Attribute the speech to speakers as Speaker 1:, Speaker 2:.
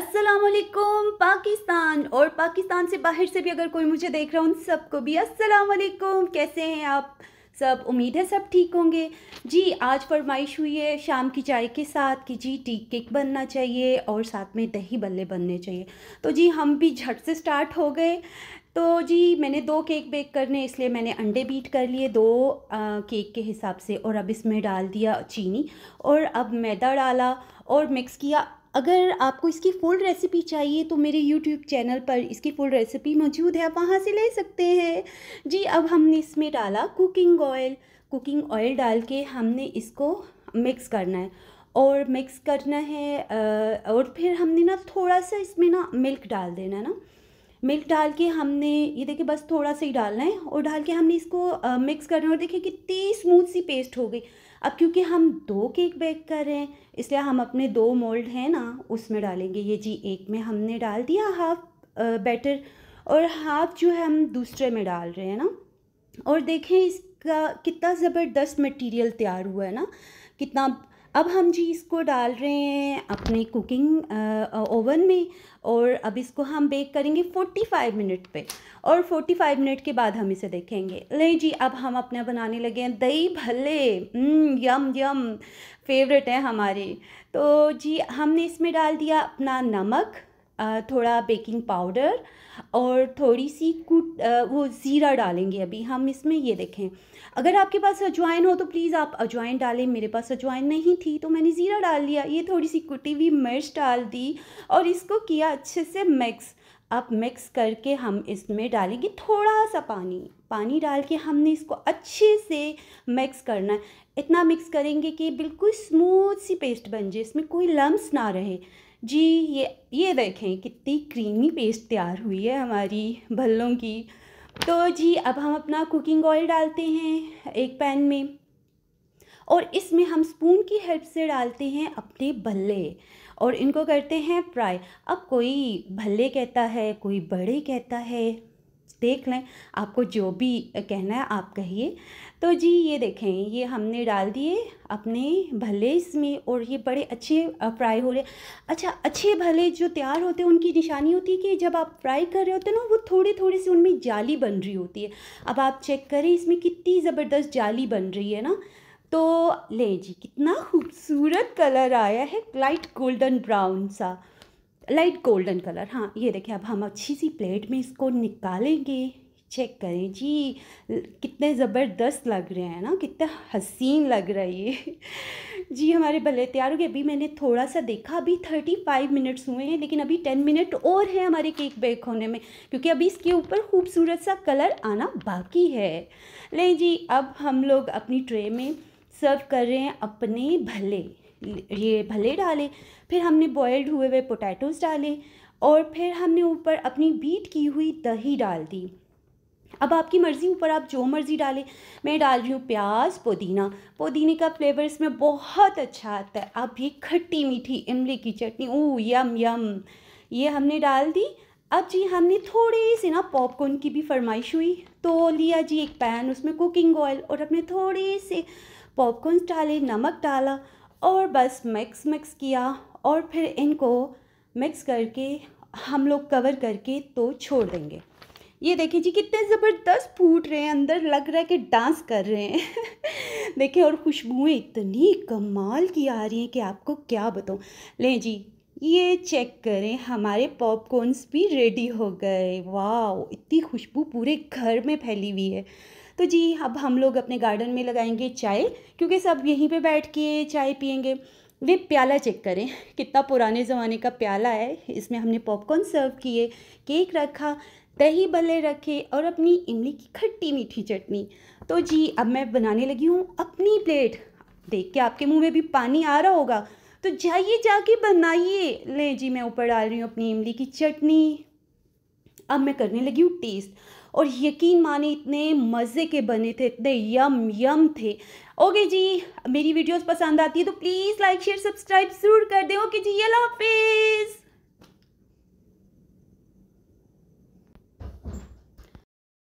Speaker 1: वालेकुम पाकिस्तान और पाकिस्तान से बाहर से भी अगर कोई मुझे देख रहा हूँ उन सबको भी असलकुम कैसे हैं आप सब उम्मीद है सब ठीक होंगे जी आज फरमाइश हुई है शाम की चाय के साथ कि जी टी केक बनना चाहिए और साथ में दही बल्ले बनने चाहिए तो जी हम भी झट से स्टार्ट हो गए तो जी मैंने दो केक बेक करने इसलिए मैंने अंडे बीट कर लिए दो आ, केक के हिसाब से और अब इसमें डाल दिया चीनी और अब मैदा डाला और मिक्स किया अगर आपको इसकी फुल रेसिपी चाहिए तो मेरे यूट्यूब चैनल पर इसकी फुल रेसिपी मौजूद है आप वहाँ से ले सकते हैं जी अब हमने इसमें डाला कुकिंग ऑयल कुकिंग ऑयल डाल के हमने इसको मिक्स करना है और मिक्स करना है और फिर हमने ना थोड़ा सा इसमें ना मिल्क डाल देना है ना मिल्क डाल के हमने ये देखिए बस थोड़ा सा ही डालना है और डाल के हमने इसको आ, मिक्स करना है और देखिए कितनी स्मूथ सी पेस्ट हो गई अब क्योंकि हम दो केक बेक कर रहे हैं इसलिए हम अपने दो मोल्ड हैं ना उसमें डालेंगे ये जी एक में हमने डाल दिया हाफ बैटर और हाफ जो है हम दूसरे में डाल रहे हैं ना और देखें इसका कितना ज़बरदस्त मटेरियल तैयार हुआ है ना कितना अब हम जी इसको डाल रहे हैं अपने कुकिंग ओवन में और अब इसको हम बेक करेंगे 45 मिनट पे और 45 मिनट के बाद हम इसे देखेंगे नहीं जी अब हम अपना बनाने लगे हैं दही भले यम यम फेवरेट है हमारी तो जी हमने इसमें डाल दिया अपना नमक थोड़ा बेकिंग पाउडर और थोड़ी सी कुट वो ज़ीरा डालेंगे अभी हम इसमें ये देखें अगर आपके पास अजवाइन हो तो प्लीज़ आप अजवाइन डालें मेरे पास अजवाइन नहीं थी तो मैंने ज़ीरा डाल लिया ये थोड़ी सी कुटी हुई मिर्च डाल दी और इसको किया अच्छे से मिक्स अब मिक्स करके हम इसमें डालेंगे थोड़ा सा पानी पानी डाल के हमने इसको अच्छे से मिक्स करना है इतना मिक्स करेंगे कि बिल्कुल स्मूथ सी पेस्ट बन जाए इसमें कोई लम्स ना रहे जी ये ये देखें कितनी क्रीमी पेस्ट तैयार हुई है हमारी भल्लों की तो जी अब हम अपना कुकिंग ऑयल डालते हैं एक पैन में और इसमें हम स्पून की हेल्प से डालते हैं अपने भल्ले और इनको करते हैं फ्राई अब कोई भल्ले कहता है कोई बड़े कहता है देख लें आपको जो भी कहना है आप कहिए तो जी ये देखें ये हमने डाल दिए अपने भले इसमें और ये बड़े अच्छे फ्राई हो रहे अच्छा अच्छे भले जो तैयार होते हैं उनकी निशानी होती है कि जब आप फ्राई कर रहे होते हैं ना वो थोड़ी थोड़ी सी उनमें जाली बन रही होती है अब आप चेक करें इसमें कितनी ज़बरदस्त जाली बन रही है ना तो ले जी कितना खूबसूरत कलर आया है लाइट गोल्डन ब्राउन सा लाइट गोल्डन कलर हाँ ये देखिए अब हम अच्छी सी प्लेट में इसको निकालेंगे चेक करें जी कितने ज़बरदस्त लग रहे हैं ना कितना हसीन लग रहा है ये जी हमारे भले तैयार हो गए अभी मैंने थोड़ा सा देखा अभी थर्टी फाइव मिनट्स हुए हैं लेकिन अभी टेन मिनट और हैं हमारे केक बेक होने में क्योंकि अभी इसके ऊपर खूबसूरत सा कलर आना बाकी है लें जी अब हम लोग अपनी ट्रे में सर्व कर रहे हैं अपने भले ये भले डाले फिर हमने बॉयल्ड हुए हुए पोटैटोज़ डाले और फिर हमने ऊपर अपनी बीट की हुई दही डाल दी अब आपकी मर्ज़ी ऊपर आप जो मर्ज़ी डालें मैं डाल रही हूँ प्याज पुदीना पुदीने का फ्लेवर इसमें बहुत अच्छा आता है अब ये खट्टी मीठी इमली की चटनी ओ यम यम ये हमने डाल दी अब जी हमने थोड़ी सी ना पॉपकॉर्न की भी फरमाइश हुई तो लिया जी एक पैन उसमें कुकिंग ऑयल और अपने थोड़े से पॉपकॉर्न डाले नमक डाला और बस मिक्स मिक्स किया और फिर इनको मिक्स करके हम लोग कवर करके तो छोड़ देंगे ये देखिए जी कितने ज़बरदस्त फूट रहे हैं अंदर लग रहा है कि डांस कर रहे हैं देखिए और खुशबुएं इतनी कमाल की आ रही हैं कि आपको क्या बताऊं लें जी ये चेक करें हमारे पॉपकॉर्न्स भी रेडी हो गए वाह इतनी खुशबू पूरे घर में फैली हुई है तो जी अब हम लोग अपने गार्डन में लगाएंगे चाय क्योंकि सब यहीं पे बैठ के चाय पियेंगे वे प्याला चेक करें कितना पुराने ज़माने का प्याला है इसमें हमने पॉपकॉर्न सर्व किए केक रखा दही बल्ले रखे और अपनी इमली की खट्टी मीठी चटनी तो जी अब मैं बनाने लगी हूँ अपनी प्लेट देख के आपके मुंह में भी पानी आ रहा होगा तो जाइए जाके बनाइए ले जी मैं ऊपर डाल रही हूँ अपनी इमली की चटनी अब मैं करने लगी हूँ टेस्ट और यकीन माने इतने मज़े के बने थे इतने यम यम थे ओके जी मेरी वीडियोस पसंद आती है तो प्लीज़ लाइक शेयर सब्सक्राइब ज़रूर कर दें ओके जी ये हाफिज़